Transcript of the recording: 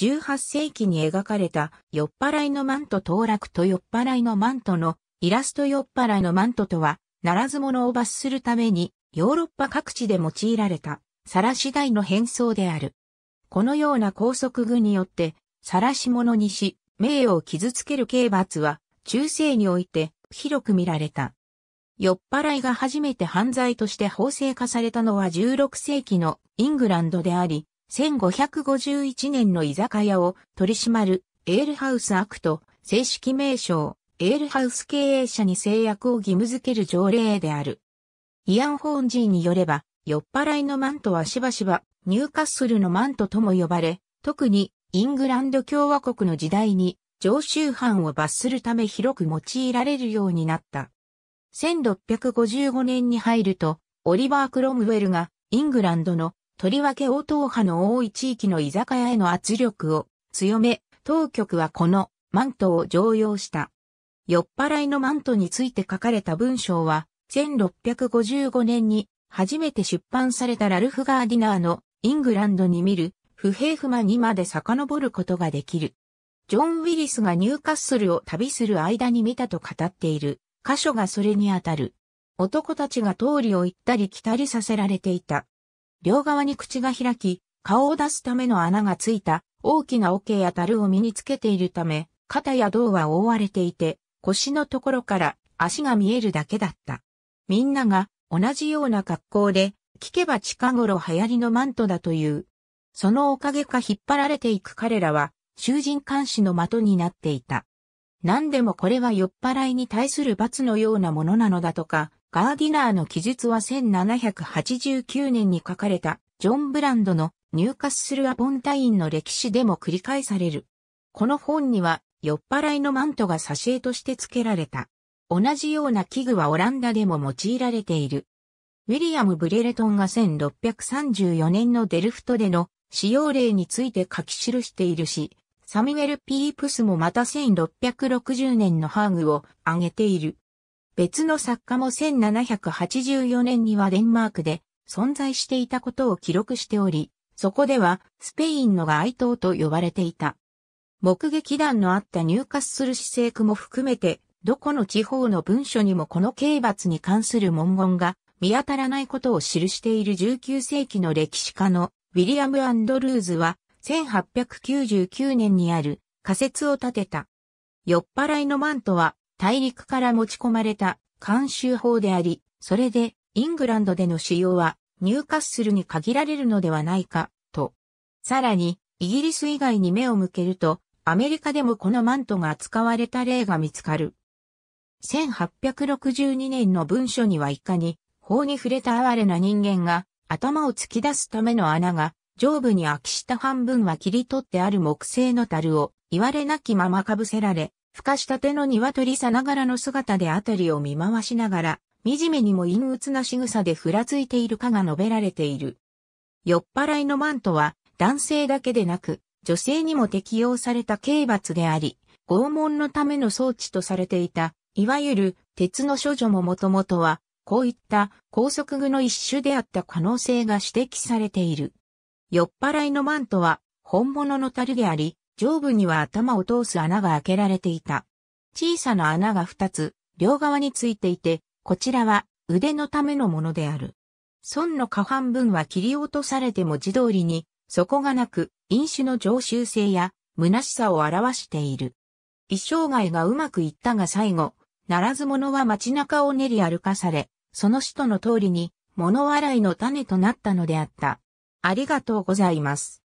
18世紀に描かれた酔っ払いのマント当落と酔っ払いのマントのイラスト酔っ払いのマントとは、ならず者を罰するためにヨーロッパ各地で用いられた、晒し台の変装である。このような拘束具によって、晒し者にし、名誉を傷つける刑罰は、中世において広く見られた。酔っ払いが初めて犯罪として法制化されたのは16世紀のイングランドであり、1551年の居酒屋を取り締まるエールハウスアクト、正式名称、エールハウス経営者に制約を義務付ける条例である。イアン・ホーンジーによれば、酔っ払いのマントはしばしば、ニューカッスルのマントとも呼ばれ、特にイングランド共和国の時代に常習犯を罰するため広く用いられるようになった。1655年に入ると、オリバー・クロムウェルがイングランドのとりわけ応答派の多い地域の居酒屋への圧力を強め、当局はこのマントを常用した。酔っ払いのマントについて書かれた文章は、1655年に初めて出版されたラルフ・ガーディナーのイングランドに見る不平不満にまで遡ることができる。ジョン・ウィリスがニューカッスルを旅する間に見たと語っている箇所がそれにあたる。男たちが通りを行ったり来たりさせられていた。両側に口が開き、顔を出すための穴がついた大きな桶や樽を身につけているため、肩や胴は覆われていて、腰のところから足が見えるだけだった。みんなが同じような格好で、聞けば近頃流行りのマントだという。そのおかげか引っ張られていく彼らは、囚人監視の的になっていた。何でもこれは酔っ払いに対する罰のようなものなのだとか、ガーディナーの記述は1789年に書かれたジョン・ブランドのニューカッスル・アポンタインの歴史でも繰り返される。この本には酔っ払いのマントが挿絵として付けられた。同じような器具はオランダでも用いられている。ウィリアム・ブレレトンが1634年のデルフトでの使用例について書き記しているし、サミュエル・ピープスもまた1660年のハーグを挙げている。別の作家も1784年にはデンマークで存在していたことを記録しており、そこではスペインの街頭と呼ばれていた。目撃団のあった入荷する施政区も含めて、どこの地方の文書にもこの刑罰に関する文言が見当たらないことを記している19世紀の歴史家のウィリアム・アンドルーズは1899年にある仮説を立てた。酔っ払いのマントは大陸から持ち込まれた慣習法であり、それでイングランドでの使用はニューカッスルに限られるのではないか、と。さらに、イギリス以外に目を向けると、アメリカでもこのマントが扱われた例が見つかる。1862年の文書にはいかに、法に触れた哀れな人間が、頭を突き出すための穴が、上部に空き下半分は切り取ってある木製の樽を、言われなきまま被せられ、孵化したての鶏さながらの姿であたりを見回しながら、惨めにも陰鬱な仕草でふらついているかが述べられている。酔っ払いのマントは、男性だけでなく、女性にも適用された刑罰であり、拷問のための装置とされていた、いわゆる鉄の処女ももともとは、こういった拘束具の一種であった可能性が指摘されている。酔っ払いのマントは本物の樽であり、上部には頭を通す穴が開けられていた。小さな穴が2つ、両側についていて、こちらは腕のためのものである。孫の下半分は切り落とされても字通りに、底がなく、飲酒の常習性や、虚しさを表している。一生涯がうまくいったが最後、ならず者は街中を練り歩かされ、その使徒の通りに、物笑いの種となったのであった。ありがとうございます。